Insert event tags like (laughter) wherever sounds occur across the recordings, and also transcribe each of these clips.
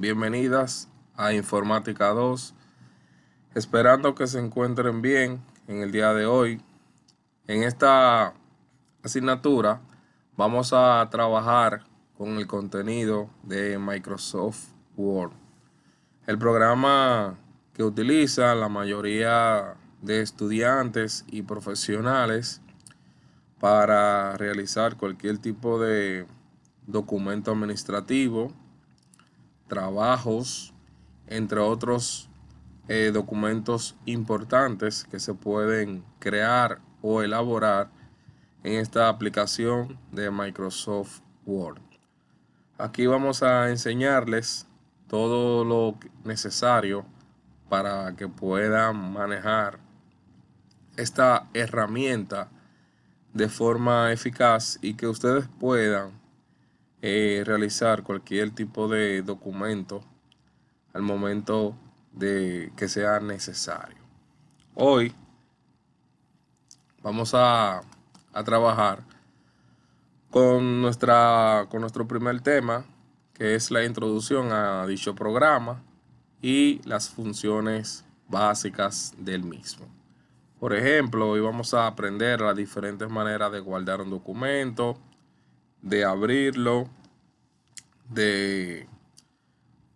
Bienvenidas a Informática 2. Esperando que se encuentren bien en el día de hoy. En esta asignatura vamos a trabajar con el contenido de Microsoft Word. El programa que utiliza la mayoría de estudiantes y profesionales para realizar cualquier tipo de documento administrativo, trabajos, entre otros eh, documentos importantes que se pueden crear o elaborar en esta aplicación de Microsoft Word. Aquí vamos a enseñarles todo lo necesario para que puedan manejar esta herramienta de forma eficaz y que ustedes puedan eh, realizar cualquier tipo de documento al momento de que sea necesario. Hoy vamos a, a trabajar con, nuestra, con nuestro primer tema, que es la introducción a dicho programa y las funciones básicas del mismo. Por ejemplo, hoy vamos a aprender las diferentes maneras de guardar un documento, de abrirlo, de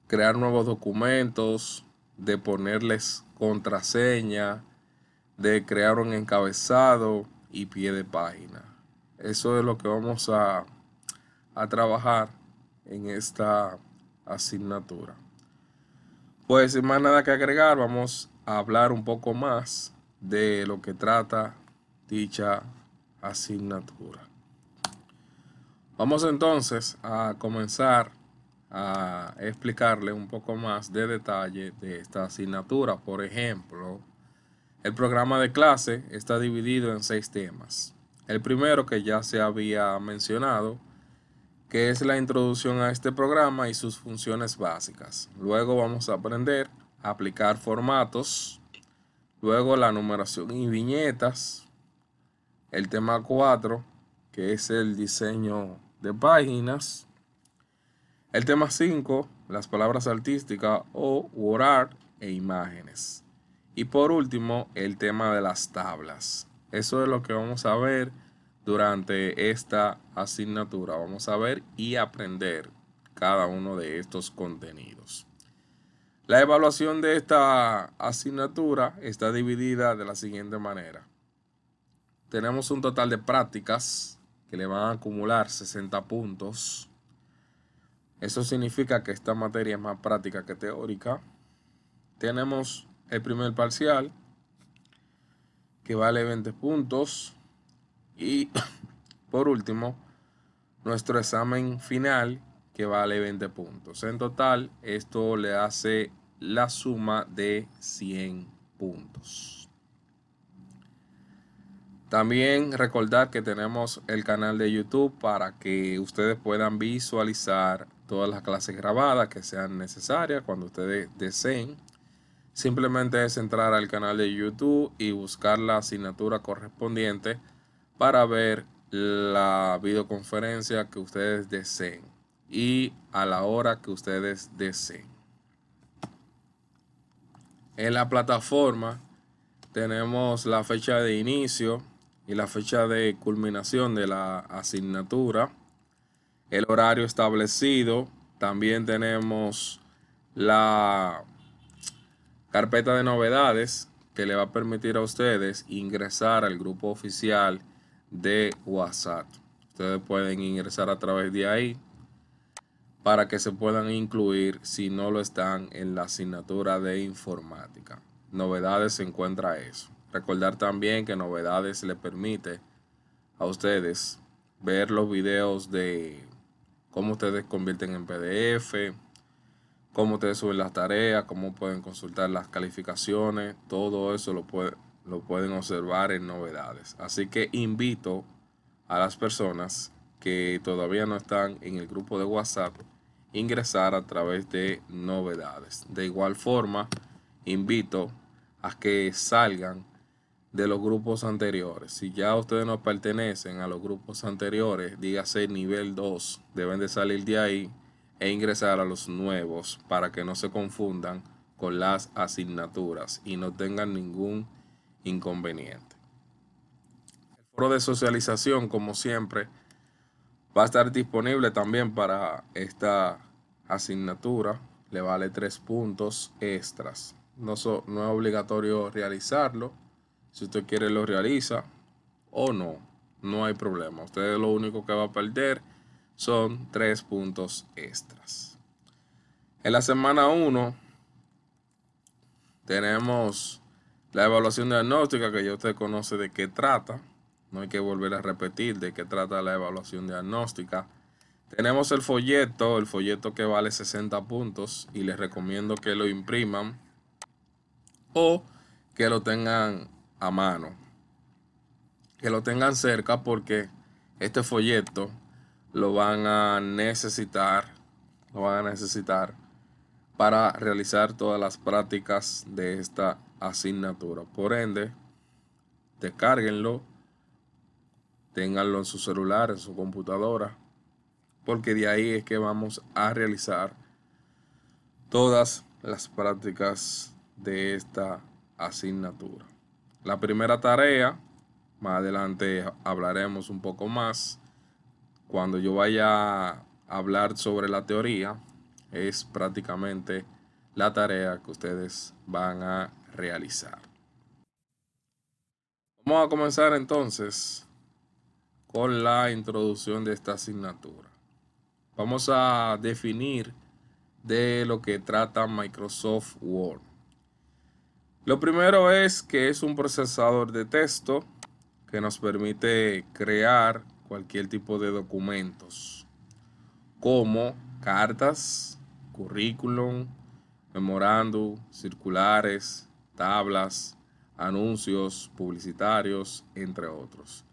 crear nuevos documentos, de ponerles contraseña, de crear un encabezado y pie de página. Eso es lo que vamos a, trabajar en esta asignatura. Pues sin más nada que agregar, vamos a hablar un poco más de lo que trata dicha asignatura. Vamos entonces a comenzar a explicarle un poco más de detalle de esta asignatura. Por ejemplo, el programa de clase está dividido en seis temas. El primero que ya se había mencionado, que es la introducción a este programa y sus funciones básicas. Luego vamos a aprender a aplicar formatos, luego la numeración y viñetas, el tema 4, que es el diseño de páginas. El tema 5, las palabras artísticas o art e imágenes. Y por último, el tema de las tablas. Eso es lo que vamos a ver durante esta asignatura. Vamos a ver y aprender cada uno de estos contenidos. La evaluación de esta asignatura está dividida de la siguiente manera. Tenemos un total de prácticas que le van a acumular 60 puntos. Eso significa que esta materia es más práctica que teórica. Tenemos el primer parcial, que vale 20 puntos. Y (coughs) por último, nuestro examen final, que vale 20 puntos. En total, esto le hace la suma de 100 puntos. También recordar que tenemos el canal de YouTube para que ustedes puedan visualizar todas las clases grabadas que sean necesarias cuando ustedes deseen. Simplemente es entrar al canal de YouTube y buscar la asignatura correspondiente para ver la videoconferencia que ustedes deseen y a la hora que ustedes deseen. En la plataforma tenemos la fecha de inicio, y la fecha de culminación de la asignatura, el horario establecido, también tenemos la carpeta de novedades que le va a permitir a ustedes ingresar al grupo oficial de WhatsApp. Ustedes pueden ingresar a través de ahí para que se puedan incluir si no lo están en la asignatura de informática. Novedades se encuentra eso. Recordar también que Novedades le permite a ustedes ver los videos de cómo ustedes convierten en PDF, cómo ustedes suben las tareas, cómo pueden consultar las calificaciones, todo eso lo, puede, lo pueden observar en novedades. Así que invito a las personas que todavía no están en el grupo de WhatsApp ingresar a través de novedades. De igual forma, invito a que salgan de los grupos anteriores. Si ya ustedes no pertenecen a los grupos anteriores, dígase nivel 2, deben de salir de ahí e ingresar a los nuevos para que no se confundan con las asignaturas y no tengan ningún inconveniente. El foro de socialización, como siempre, va a estar disponible también para esta asignatura. Le vale tres puntos extras. No, no es obligatorio realizarlo si usted quiere lo realiza o no, no hay problema. Ustedes lo único que va a perder son tres puntos extras. En la semana 1 tenemos la evaluación diagnóstica que ya usted conoce de qué trata. No hay que volver a repetir de qué trata la evaluación diagnóstica. Tenemos el folleto, el folleto que vale 60 puntos y les recomiendo que lo impriman o que lo tengan mano. Que lo tengan cerca porque este folleto lo van a necesitar, lo van a necesitar para realizar todas las prácticas de esta asignatura. Por ende, descarguenlo ténganlo en su celular, en su computadora, porque de ahí es que vamos a realizar todas las prácticas de esta asignatura. La primera tarea, más adelante hablaremos un poco más, cuando yo vaya a hablar sobre la teoría, es prácticamente la tarea que ustedes van a realizar. Vamos a comenzar entonces con la introducción de esta asignatura. Vamos a definir de lo que trata Microsoft Word. Lo primero es que es un procesador de texto que nos permite crear cualquier tipo de documentos, como cartas, currículum, memorándum, circulares, tablas, anuncios publicitarios, entre otros.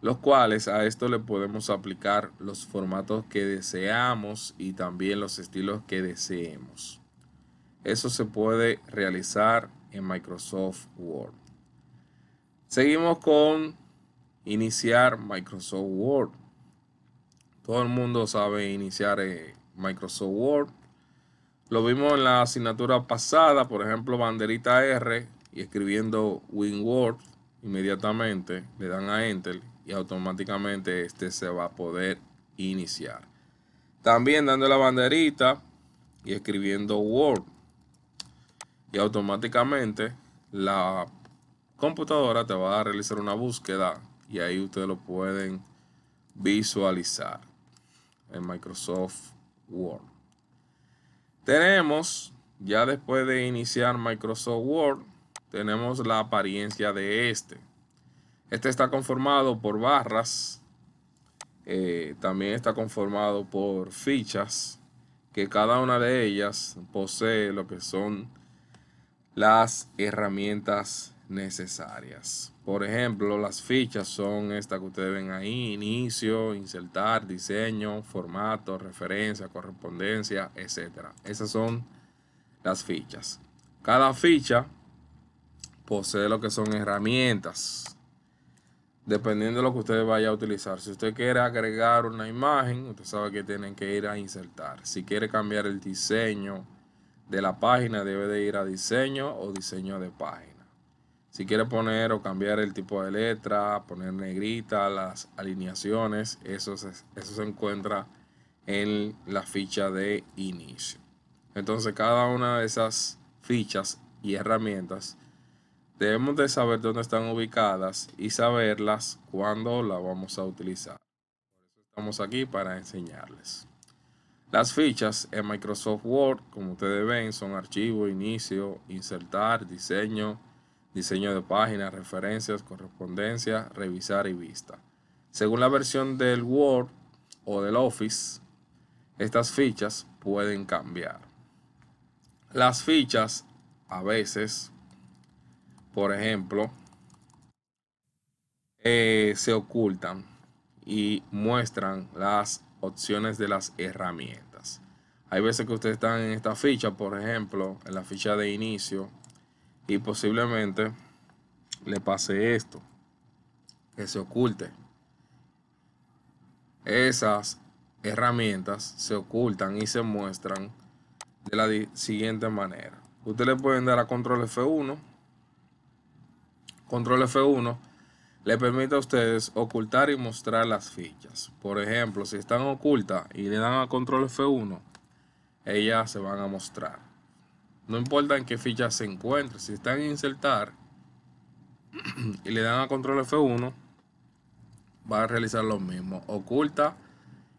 Los cuales a esto le podemos aplicar los formatos que deseamos y también los estilos que deseemos. Eso se puede realizar en Microsoft Word. Seguimos con iniciar Microsoft Word. Todo el mundo sabe iniciar Microsoft Word. Lo vimos en la asignatura pasada, por ejemplo, banderita R y escribiendo WinWord inmediatamente le dan a Enter y automáticamente este se va a poder iniciar. También dando la banderita y escribiendo Word y automáticamente la computadora te va a realizar una búsqueda y ahí ustedes lo pueden visualizar en Microsoft Word. Tenemos, ya después de iniciar Microsoft Word, tenemos la apariencia de este. Este está conformado por barras, eh, también está conformado por fichas, que cada una de ellas posee lo que son las herramientas necesarias. Por ejemplo, las fichas son estas que ustedes ven ahí, inicio, insertar, diseño, formato, referencia, correspondencia, etcétera. Esas son las fichas. Cada ficha posee lo que son herramientas. Dependiendo de lo que ustedes vaya a utilizar. Si usted quiere agregar una imagen, usted sabe que tienen que ir a insertar. Si quiere cambiar el diseño, de la página debe de ir a diseño o diseño de página. Si quiere poner o cambiar el tipo de letra, poner negrita, las alineaciones, eso se, se encuentra en la ficha de inicio. Entonces cada una de esas fichas y herramientas debemos de saber dónde están ubicadas y saberlas cuando la vamos a utilizar. estamos aquí para enseñarles. Las fichas en Microsoft Word, como ustedes ven, son archivo, inicio, insertar, diseño, diseño de páginas, referencias, correspondencia, revisar y vista. Según la versión del Word o del Office, estas fichas pueden cambiar. Las fichas a veces, por ejemplo, eh, se ocultan y muestran las opciones de las herramientas. Hay veces que ustedes están en esta ficha, por ejemplo, en la ficha de inicio, y posiblemente le pase esto, que se oculte. Esas herramientas se ocultan y se muestran de la siguiente manera. Ustedes le pueden dar a control F1. Control F1 le permite a ustedes ocultar y mostrar las fichas. Por ejemplo, si están ocultas y le dan a control F1, ellas se van a mostrar. No importa en qué ficha se encuentre, si están en insertar y le dan a control F1, va a realizar lo mismo. Oculta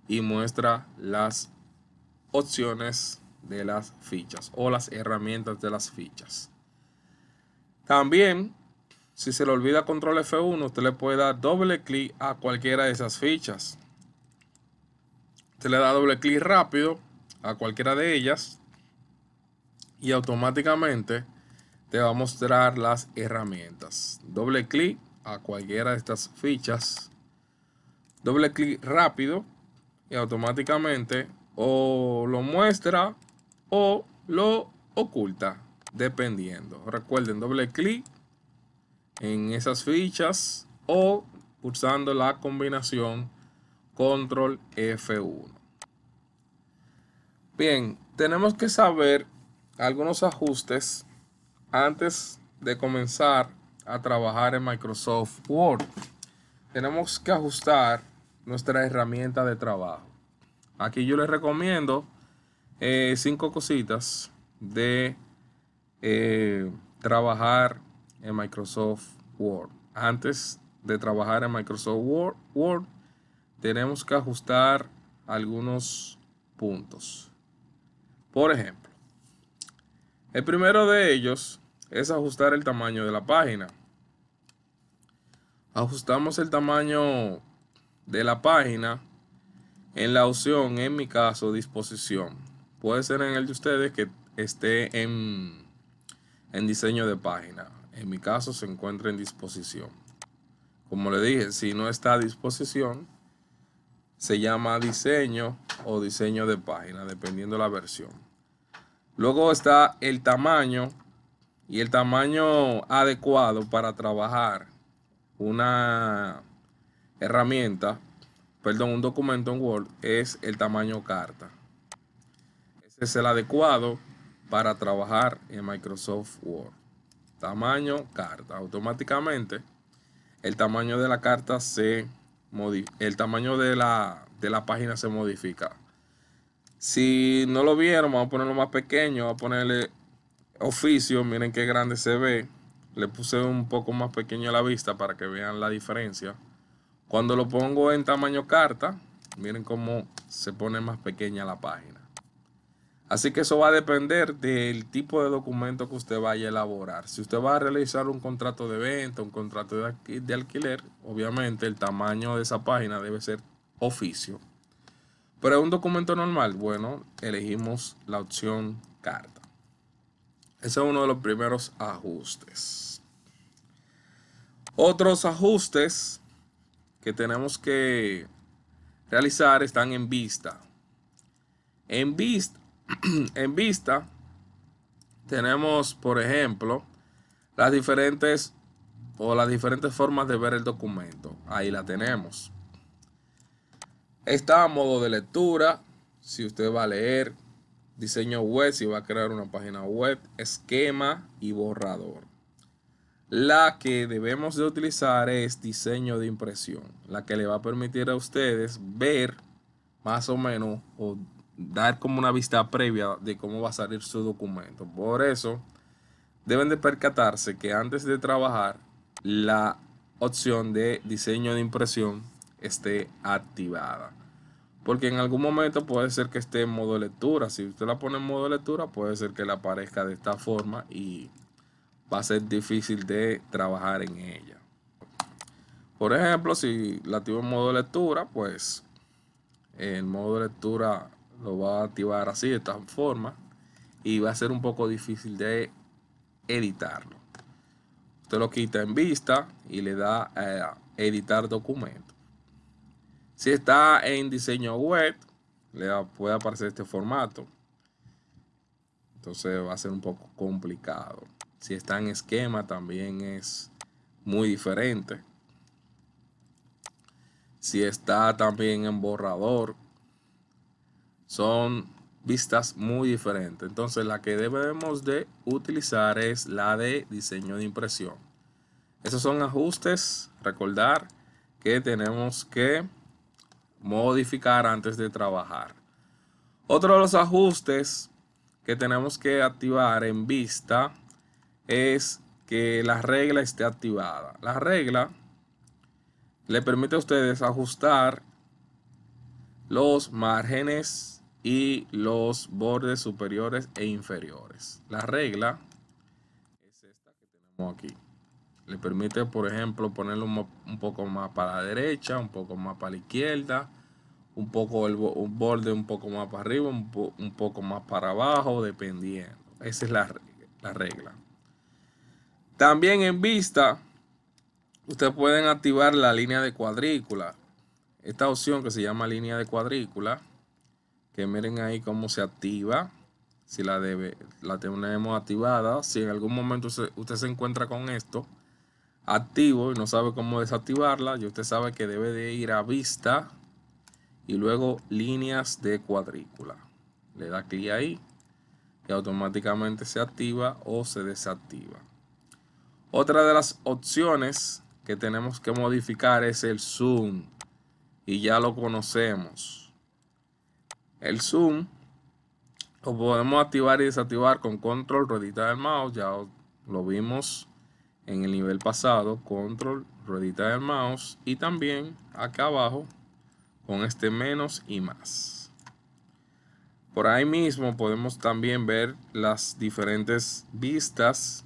y muestra las opciones de las fichas o las herramientas de las fichas. También si se le olvida control F1, usted le puede dar doble clic a cualquiera de esas fichas. Usted le da doble clic rápido a cualquiera de ellas y automáticamente te va a mostrar las herramientas. Doble clic a cualquiera de estas fichas. Doble clic rápido y automáticamente o lo muestra o lo oculta, dependiendo. Recuerden, doble clic en esas fichas o pulsando la combinación control F1. Bien, tenemos que saber algunos ajustes antes de comenzar a trabajar en Microsoft Word. Tenemos que ajustar nuestra herramienta de trabajo. Aquí yo les recomiendo eh, cinco cositas de eh, trabajar en Microsoft Word. Antes de trabajar en Microsoft Word, Word tenemos que ajustar algunos puntos. Por ejemplo, el primero de ellos es ajustar el tamaño de la página. Ajustamos el tamaño de la página en la opción, en mi caso, disposición. Puede ser en el de ustedes que esté en, en diseño de página en mi caso, se encuentra en disposición. Como le dije, si no está a disposición, se llama diseño o diseño de página, dependiendo la versión. Luego está el tamaño y el tamaño adecuado para trabajar una herramienta, perdón, un documento en Word es el tamaño carta. Ese es el adecuado para trabajar en Microsoft Word tamaño carta. Automáticamente el tamaño de la carta se el tamaño de de la página se modifica. Si no lo vieron, vamos a ponerlo más pequeño, vamos a ponerle oficio, miren qué grande se ve. Le puse un poco más pequeño a la vista para que vean la diferencia. Cuando lo pongo en tamaño carta, miren cómo se pone más pequeña la página. Así que eso va a depender del tipo de documento que usted vaya a elaborar. Si usted va a realizar un contrato de venta, un contrato de, alquiler, obviamente el tamaño de esa página debe ser oficio. Pero un documento normal. Bueno, elegimos la opción carta. Ese es uno de los primeros ajustes. Otros ajustes que tenemos que realizar están en vista. En vista (clears throat) en vista tenemos, por ejemplo, las diferentes o las diferentes formas de ver el documento. Ahí la tenemos. Está a modo de lectura, si usted va a leer, diseño web, si va a crear una página web, esquema y borrador. La que debemos de utilizar es diseño de impresión, la que le va a permitir a ustedes ver más o menos dar como una vista previa de cómo va a salir su documento. Por eso deben de percatarse que antes de trabajar la opción de diseño de impresión esté activada. Porque en algún momento puede ser que esté en modo lectura. Si usted la pone en modo lectura, puede ser que la aparezca de esta forma y va a ser difícil de trabajar en ella. Por ejemplo, si la activo en modo lectura, pues en modo lectura lo va a activar así de esta forma y va a ser un poco difícil de editarlo. Usted lo quita en vista y le da a eh, editar documento. Si está en diseño web, le puede aparecer este formato. Entonces va a ser un poco complicado. Si está en esquema también es muy diferente. Si está también en borrador, son vistas muy diferentes. Entonces la que debemos de utilizar es la de diseño de impresión. Esos son ajustes, recordar que tenemos que modificar antes de trabajar. Otro de los ajustes que tenemos que activar en vista es que la regla esté activada. La regla le permite a ustedes ajustar los márgenes y los bordes superiores e inferiores. La regla es esta que tenemos aquí. Le permite, por ejemplo, ponerlo un, poco más para la derecha, un poco más para la izquierda, un poco el un borde un poco más para arriba, un, poco más para abajo, dependiendo. Esa es la, la regla. También en vista, ustedes pueden activar la línea de cuadrícula. Esta opción que se llama línea de cuadrícula que miren ahí cómo se activa, si la, debe, la tenemos activada, si en algún momento usted se encuentra con esto activo y no sabe cómo desactivarla, y usted sabe que debe de ir a vista y luego líneas de cuadrícula. Le da clic ahí y automáticamente se activa o se desactiva. Otra de las opciones que tenemos que modificar es el zoom y ya lo conocemos el zoom lo podemos activar y desactivar con control ruedita del mouse ya lo vimos en el nivel pasado control ruedita del mouse y también acá abajo con este menos y más por ahí mismo podemos también ver las diferentes vistas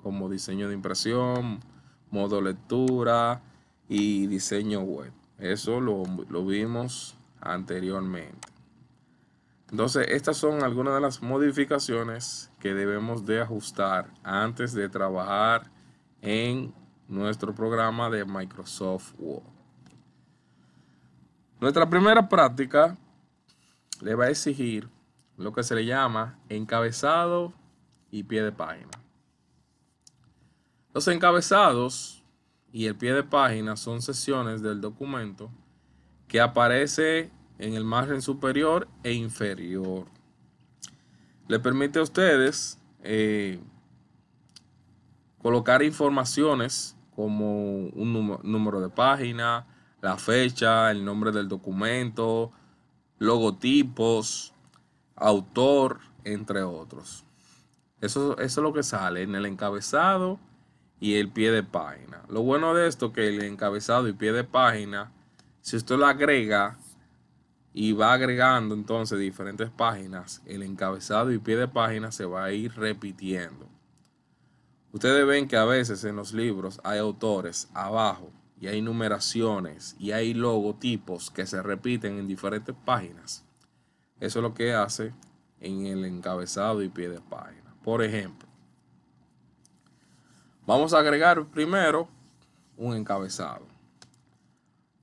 como diseño de impresión modo lectura y diseño web eso lo vimos anteriormente entonces, estas son algunas de las modificaciones que debemos de ajustar antes de trabajar en nuestro programa de Microsoft Word. Nuestra primera práctica le va a exigir lo que se le llama encabezado y pie de página. Los encabezados y el pie de página son sesiones del documento que aparece en el margen superior e inferior. Le permite a ustedes eh, colocar informaciones como un número, de página, la fecha, el nombre del documento, logotipos, autor, entre otros. Eso, es lo que sale en el encabezado y el pie de página. Lo bueno de esto es que el encabezado y pie de página, si usted lo agrega y va agregando entonces diferentes páginas, el encabezado y pie de página se va a ir repitiendo. Ustedes ven que a veces en los libros hay autores abajo y hay numeraciones y hay logotipos que se repiten en diferentes páginas. Eso es lo que hace en el encabezado y pie de página. Por ejemplo, vamos a agregar primero un encabezado.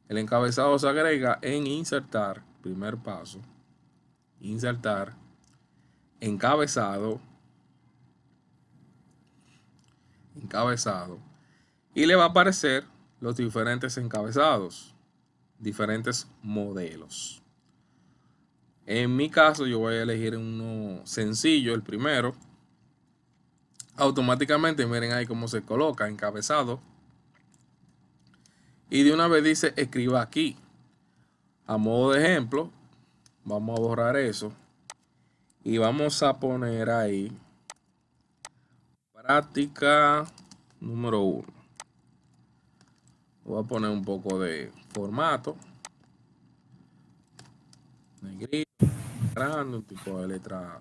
El encabezado se agrega en insertar primer paso, insertar, encabezado, encabezado, y le va a aparecer los diferentes encabezados, diferentes modelos. En mi caso yo voy a elegir uno sencillo, el primero. Automáticamente miren ahí cómo se coloca encabezado. Y de una vez dice escriba aquí. A modo de ejemplo, vamos a borrar eso. Y vamos a poner ahí práctica número uno. Voy a poner un poco de formato. Negrito, grande, un tipo de letra.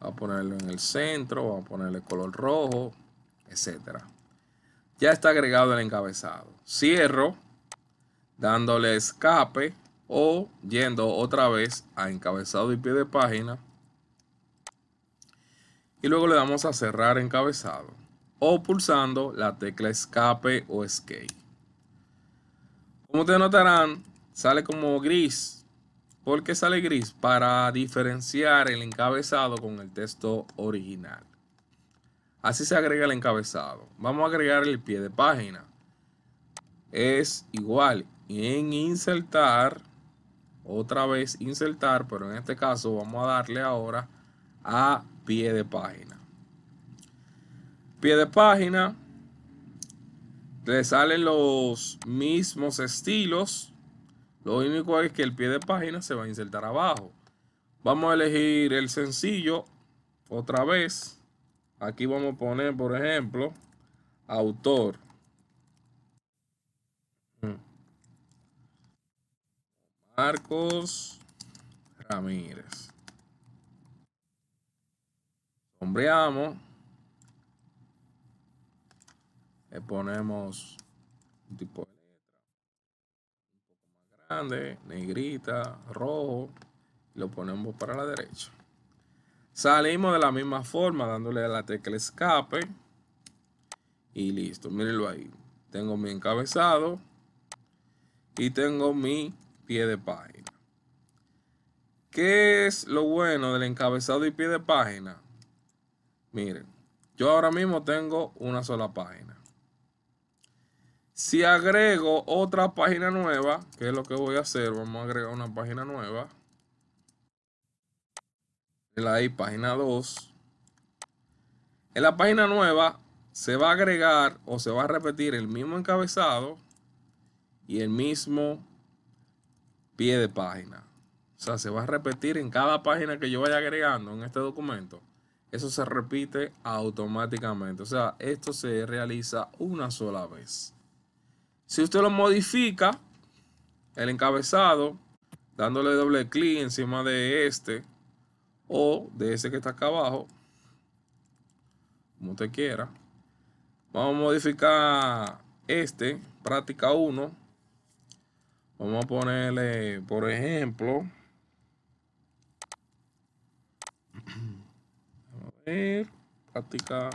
Voy a ponerlo en el centro, voy a ponerle color rojo, etcétera. Ya está agregado el encabezado. Cierro dándole escape o yendo otra vez a encabezado y pie de página y luego le damos a cerrar encabezado o pulsando la tecla escape o escape. Como ustedes notarán, sale como gris. ¿Por qué sale gris? Para diferenciar el encabezado con el texto original. Así se agrega el encabezado. Vamos a agregar el pie de página. Es igual, en insertar, otra vez insertar, pero en este caso vamos a darle ahora a pie de página. Pie de página, le salen los mismos estilos, lo único es que el pie de página se va a insertar abajo. Vamos a elegir el sencillo otra vez. Aquí vamos a poner, por ejemplo, autor. Marcos Ramírez. Sombreamos. Le ponemos un tipo de letra un poco más grande, negrita, rojo. lo ponemos para la derecha. Salimos de la misma forma dándole a la tecla escape. Y listo, mírenlo ahí. Tengo mi encabezado. Y tengo mi pie de página. ¿Qué es lo bueno del encabezado y pie de página? Miren, yo ahora mismo tengo una sola página. Si agrego otra página nueva, que es lo que voy a hacer, vamos a agregar una página nueva. La página 2. En la página nueva se va a agregar o se va a repetir el mismo encabezado y el mismo pie de página. O sea, se va a repetir en cada página que yo vaya agregando en este documento. Eso se repite automáticamente. O sea, esto se realiza una sola vez. Si usted lo modifica, el encabezado, dándole doble clic encima de este o de ese que está acá abajo, como usted quiera. Vamos a modificar este, práctica 1, Vamos a ponerle, por ejemplo, a ver, práctica,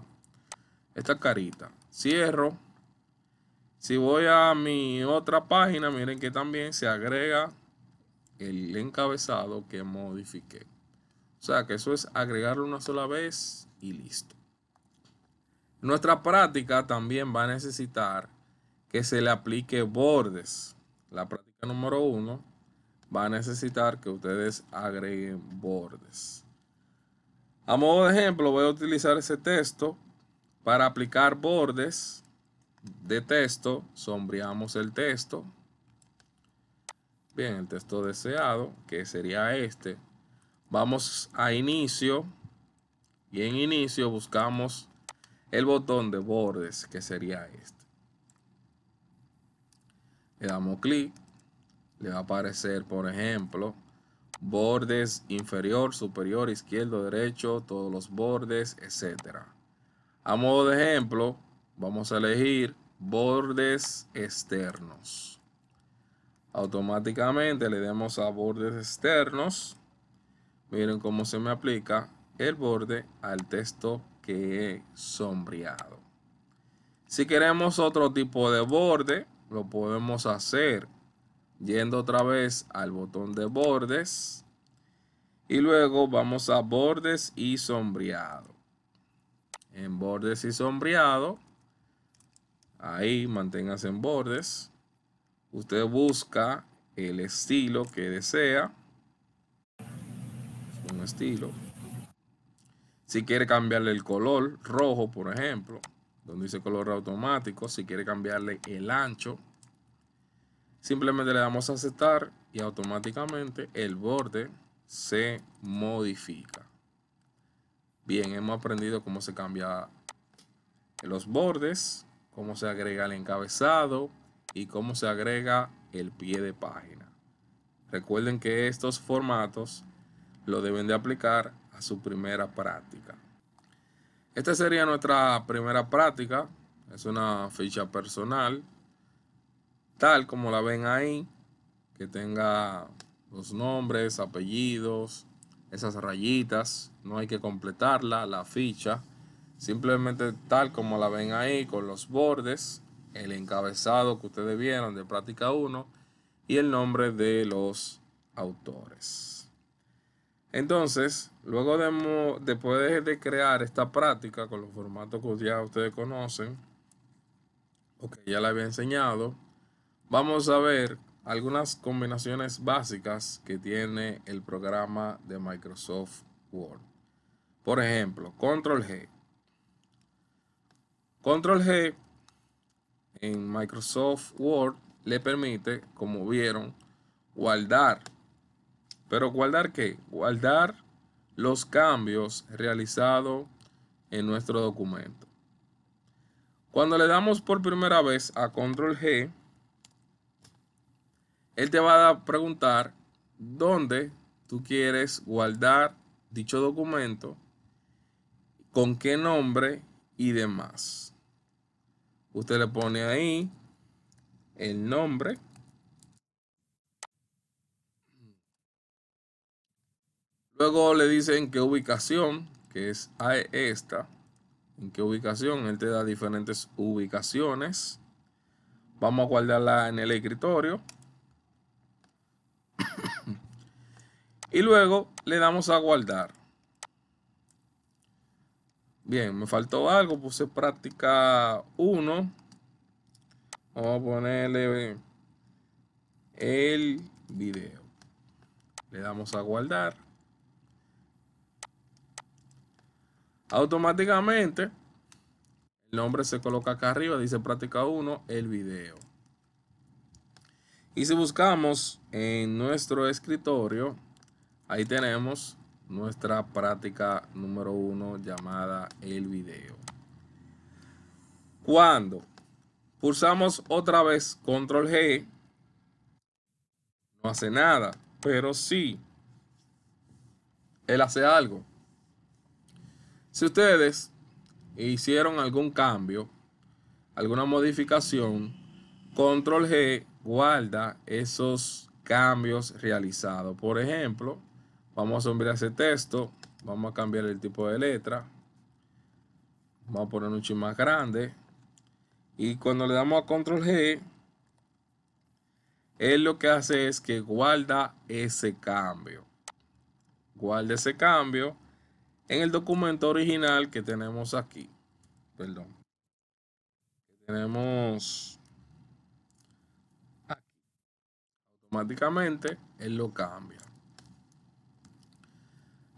esta carita. Cierro. Si voy a mi otra página, miren que también se agrega el encabezado que modifiqué. O sea que eso es agregarlo una sola vez y listo. Nuestra práctica también va a necesitar que se le aplique bordes. La práctica número uno va a necesitar que ustedes agreguen bordes. A modo de ejemplo, voy a utilizar ese texto para aplicar bordes de texto. Sombreamos el texto. Bien, el texto deseado, que sería este. Vamos a inicio y en inicio buscamos el botón de bordes, que sería este le damos clic, le va a aparecer, por ejemplo, bordes inferior, superior, izquierdo, derecho, todos los bordes, etc. A modo de ejemplo, vamos a elegir bordes externos. Automáticamente le damos a bordes externos. Miren cómo se me aplica el borde al texto que he sombreado. Si queremos otro tipo de borde, lo podemos hacer yendo otra vez al botón de bordes y luego vamos a bordes y sombreado. En bordes y sombreado, ahí manténgase en bordes. Usted busca el estilo que desea. Un estilo. Si quiere cambiarle el color, rojo por ejemplo, donde dice color automático, si quiere cambiarle el ancho, simplemente le damos a aceptar y automáticamente el borde se modifica. Bien, hemos aprendido cómo se cambia los bordes, cómo se agrega el encabezado y cómo se agrega el pie de página. Recuerden que estos formatos lo deben de aplicar a su primera práctica. Esta sería nuestra primera práctica. Es una ficha personal, tal como la ven ahí, que tenga los nombres, apellidos, esas rayitas. No hay que completarla, la ficha. Simplemente tal como la ven ahí, con los bordes, el encabezado que ustedes vieron de práctica 1 y el nombre de los autores. Entonces, luego de, después de crear esta práctica con los formatos que ya ustedes conocen, o que ya les había enseñado, vamos a ver algunas combinaciones básicas que tiene el programa de Microsoft Word. Por ejemplo, Control G. Control G en Microsoft Word le permite, como vieron, guardar pero guardar qué? Guardar los cambios realizados en nuestro documento. Cuando le damos por primera vez a control G, él te va a preguntar dónde tú quieres guardar dicho documento, con qué nombre y demás. Usted le pone ahí el nombre Luego le dice en qué ubicación, que es esta. En qué ubicación, él te da diferentes ubicaciones. Vamos a guardarla en el escritorio. (coughs) y luego le damos a guardar. Bien, me faltó algo, puse práctica 1. Vamos a ponerle el video. Le damos a guardar. Automáticamente, el nombre se coloca acá arriba, dice práctica 1, el video. Y si buscamos en nuestro escritorio, ahí tenemos nuestra práctica número 1 llamada el video. Cuando pulsamos otra vez control G, no hace nada, pero sí, él hace algo. Si ustedes hicieron algún cambio, alguna modificación, control G guarda esos cambios realizados. Por ejemplo, vamos a enviar ese texto, vamos a cambiar el tipo de letra, vamos a poner un más grande y cuando le damos a control G, él lo que hace es que guarda ese cambio. Guarda ese cambio en el documento original que tenemos aquí. Perdón. Tenemos aquí. Automáticamente él lo cambia.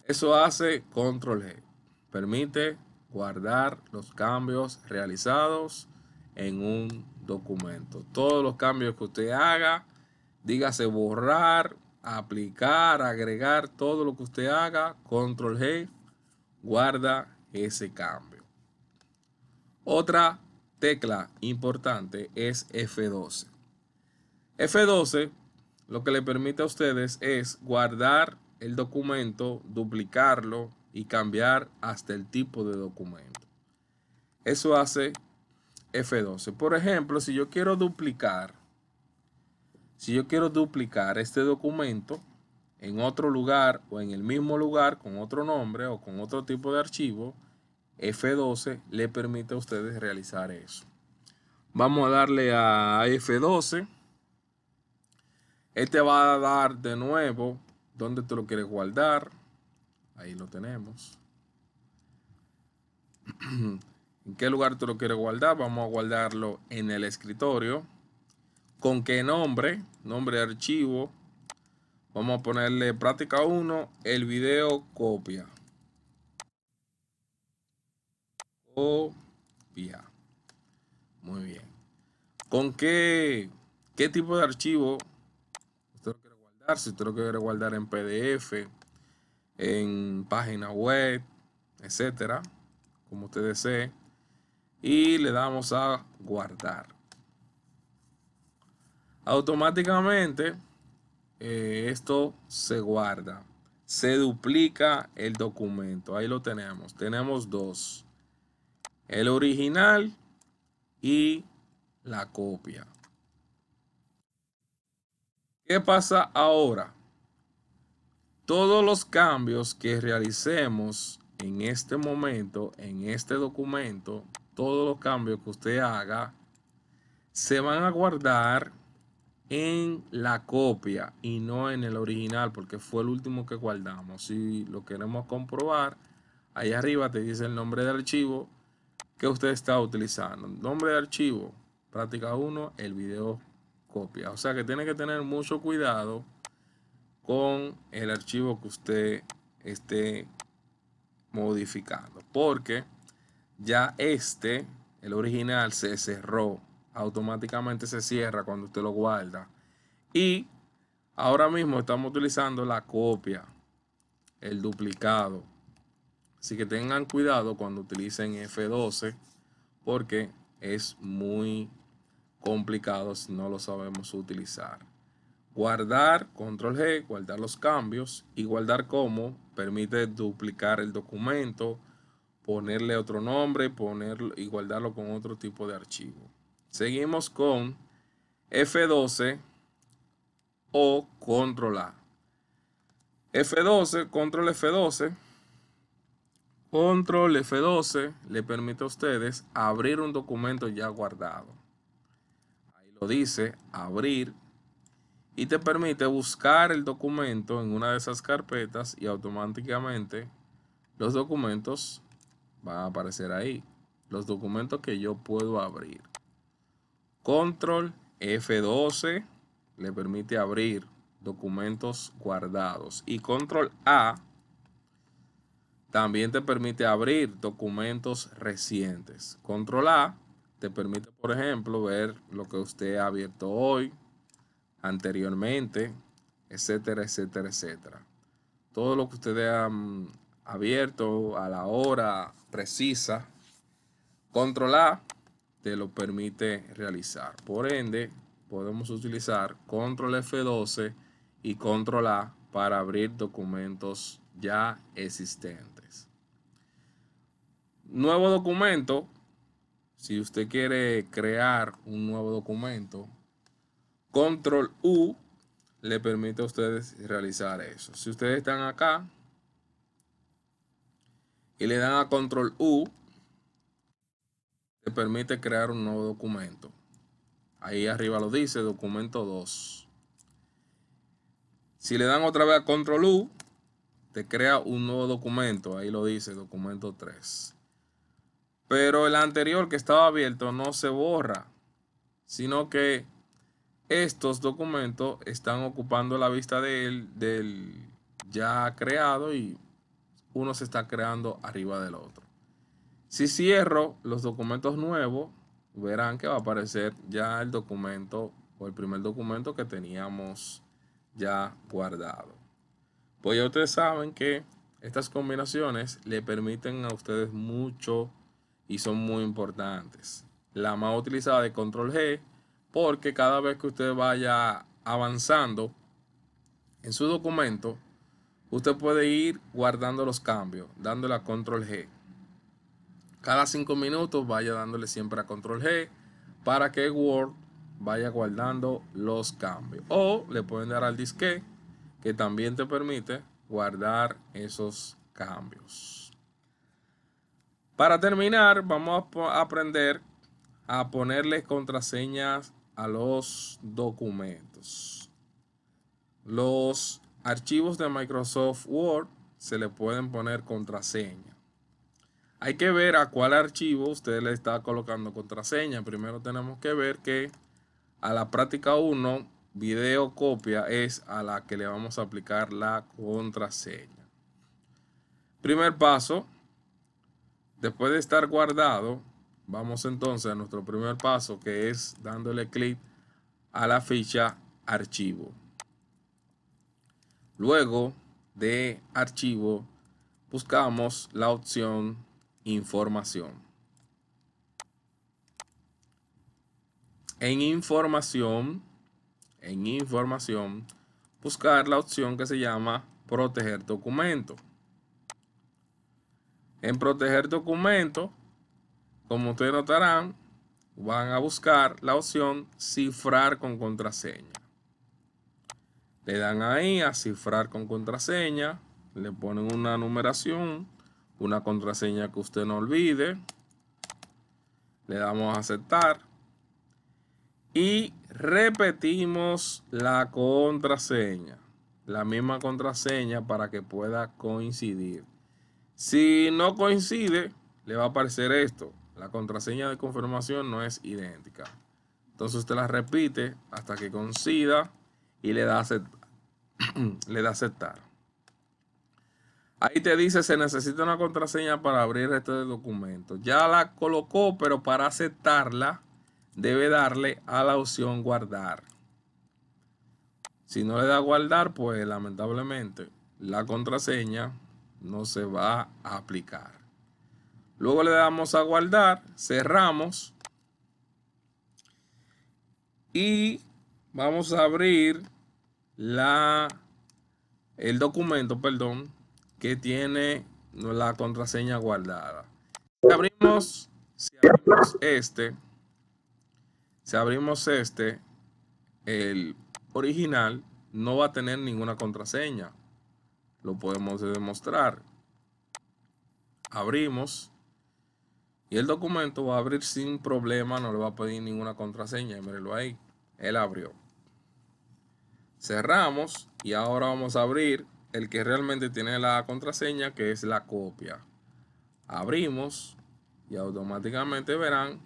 Eso hace control G. Permite guardar los cambios realizados en un documento. Todos los cambios que usted haga, dígase borrar, aplicar, agregar, todo lo que usted haga, control G Guarda ese cambio. Otra tecla importante es F12. F12 lo que le permite a ustedes es guardar el documento, duplicarlo y cambiar hasta el tipo de documento. Eso hace F12. Por ejemplo, si yo quiero duplicar, si yo quiero duplicar este documento, en otro lugar o en el mismo lugar con otro nombre o con otro tipo de archivo, F12 le permite a ustedes realizar eso. Vamos a darle a F12. Este va a dar de nuevo donde tú lo quieres guardar. Ahí lo tenemos. (clears throat) ¿En qué lugar tú lo quieres guardar? Vamos a guardarlo en el escritorio. ¿Con qué nombre? Nombre de archivo Vamos a ponerle práctica 1, el video copia. Copia. Muy bien. ¿Con qué, qué tipo de archivo usted lo quiere guardar? Si usted lo quiere guardar en PDF, en página web, etcétera, como usted desee. Y le damos a guardar. Automáticamente eh, esto se guarda. Se duplica el documento. Ahí lo tenemos. Tenemos dos. El original y la copia. ¿Qué pasa ahora? Todos los cambios que realicemos en este momento, en este documento, todos los cambios que usted haga, se van a guardar en la copia y no en el original porque fue el último que guardamos. Si lo queremos comprobar, ahí arriba te dice el nombre del archivo que usted está utilizando. Nombre de archivo, práctica 1, el video copia. O sea que tiene que tener mucho cuidado con el archivo que usted esté modificando porque ya este, el original, se cerró automáticamente se cierra cuando usted lo guarda. Y ahora mismo estamos utilizando la copia, el duplicado. Así que tengan cuidado cuando utilicen F12 porque es muy complicado si no lo sabemos utilizar. Guardar, control G, guardar los cambios y guardar como permite duplicar el documento, ponerle otro nombre y guardarlo con otro tipo de archivo. Seguimos con F12 o control A. F12, control F12. Control F12 le permite a ustedes abrir un documento ya guardado. Ahí lo dice, abrir. Y te permite buscar el documento en una de esas carpetas y automáticamente los documentos van a aparecer ahí. Los documentos que yo puedo abrir. Control F12 le permite abrir documentos guardados. Y Control A también te permite abrir documentos recientes. Control A te permite, por ejemplo, ver lo que usted ha abierto hoy, anteriormente, etcétera, etcétera, etcétera. Todo lo que usted ha mm, abierto a la hora precisa. Control A te lo permite realizar. Por ende, podemos utilizar control F12 y control A para abrir documentos ya existentes. Nuevo documento. Si usted quiere crear un nuevo documento, control U le permite a ustedes realizar eso. Si ustedes están acá y le dan a control U, te permite crear un nuevo documento. Ahí arriba lo dice, documento 2. Si le dan otra vez a control U, te crea un nuevo documento. Ahí lo dice, documento 3. Pero el anterior que estaba abierto no se borra, sino que estos documentos están ocupando la vista del, del ya creado y uno se está creando arriba del otro. Si cierro los documentos nuevos, verán que va a aparecer ya el documento o el primer documento que teníamos ya guardado. Pues ya ustedes saben que estas combinaciones le permiten a ustedes mucho y son muy importantes. La más utilizada de control G porque cada vez que usted vaya avanzando en su documento, usted puede ir guardando los cambios, dándole a control G cada cinco minutos vaya dándole siempre a control G para que Word vaya guardando los cambios. O le pueden dar al disque que también te permite guardar esos cambios. Para terminar, vamos a aprender a ponerle contraseñas a los documentos. Los archivos de Microsoft Word se le pueden poner contraseña. Hay que ver a cuál archivo usted le está colocando contraseña. Primero tenemos que ver que a la práctica 1, video copia es a la que le vamos a aplicar la contraseña. Primer paso, después de estar guardado, vamos entonces a nuestro primer paso que es dándole clic a la ficha archivo. Luego de archivo, buscamos la opción información. En información, en información, buscar la opción que se llama proteger documento. En proteger documento, como ustedes notarán, van a buscar la opción cifrar con contraseña. Le dan ahí a cifrar con contraseña, le ponen una numeración una contraseña que usted no olvide. Le damos a aceptar. Y repetimos la contraseña. La misma contraseña para que pueda coincidir. Si no coincide, le va a aparecer esto. La contraseña de confirmación no es idéntica. Entonces usted la repite hasta que coincida y le da, aceptar. (clears throat) le da aceptar. Ahí te dice, se necesita una contraseña para abrir este documento. Ya la colocó, pero para aceptarla, debe darle a la opción guardar. Si no le da guardar, pues lamentablemente la contraseña no se va a aplicar. Luego le damos a guardar, cerramos. Y vamos a abrir la, el documento, perdón, que tiene la contraseña guardada. Si abrimos, este, si abrimos este, el original no va a tener ninguna contraseña. Lo podemos demostrar. Abrimos. Y el documento va a abrir sin problema, no le va a pedir ninguna contraseña. Mírenlo ahí. Él abrió. Cerramos y ahora vamos a abrir el que realmente tiene la contraseña, que es la copia. Abrimos y automáticamente verán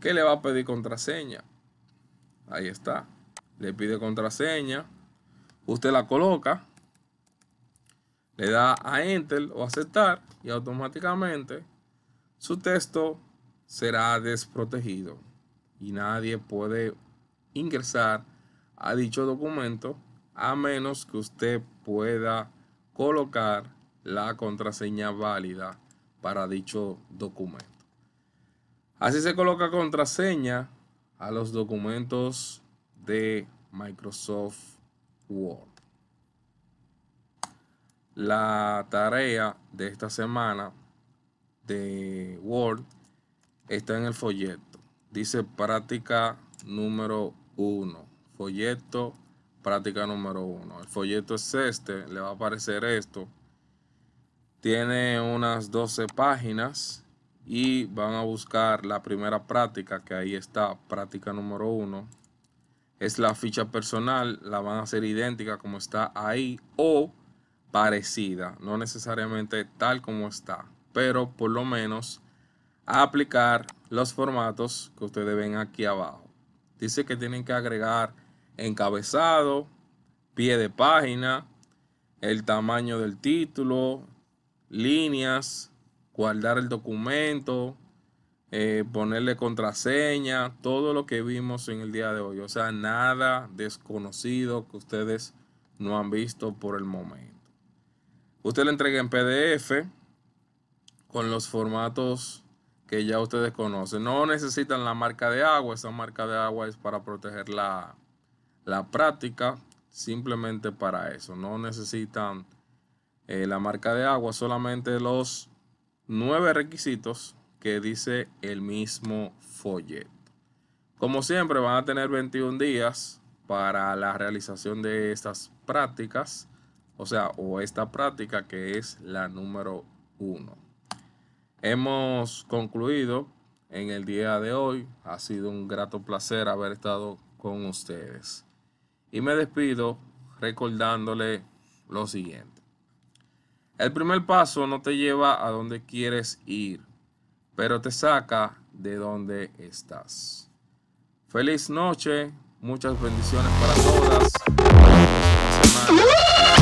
que le va a pedir contraseña. Ahí está. Le pide contraseña. Usted la coloca. Le da a Enter o aceptar y automáticamente su texto será desprotegido y nadie puede ingresar a dicho documento a menos que usted pueda colocar la contraseña válida para dicho documento. Así se coloca contraseña a los documentos de Microsoft Word. La tarea de esta semana de Word está en el folleto. Dice práctica número 1, folleto práctica número uno. El folleto es este, le va a aparecer esto. Tiene unas 12 páginas y van a buscar la primera práctica, que ahí está, práctica número uno. Es la ficha personal, la van a hacer idéntica como está ahí o parecida, no necesariamente tal como está, pero por lo menos a aplicar los formatos que ustedes ven aquí abajo. Dice que tienen que agregar encabezado, pie de página, el tamaño del título, líneas, guardar el documento, eh, ponerle contraseña, todo lo que vimos en el día de hoy. O sea, nada desconocido que ustedes no han visto por el momento. Usted le entrega en PDF con los formatos que ya ustedes conocen. No necesitan la marca de agua, esa marca de agua es para proteger la, la práctica simplemente para eso. No necesitan eh, la marca de agua, solamente los nueve requisitos que dice el mismo folleto. Como siempre, van a tener 21 días para la realización de estas prácticas, o sea, o esta práctica que es la número uno. Hemos concluido en el día de hoy. Ha sido un grato placer haber estado con ustedes. Y me despido recordándole lo siguiente. El primer paso no te lleva a donde quieres ir, pero te saca de donde estás. Feliz noche, muchas bendiciones para todas.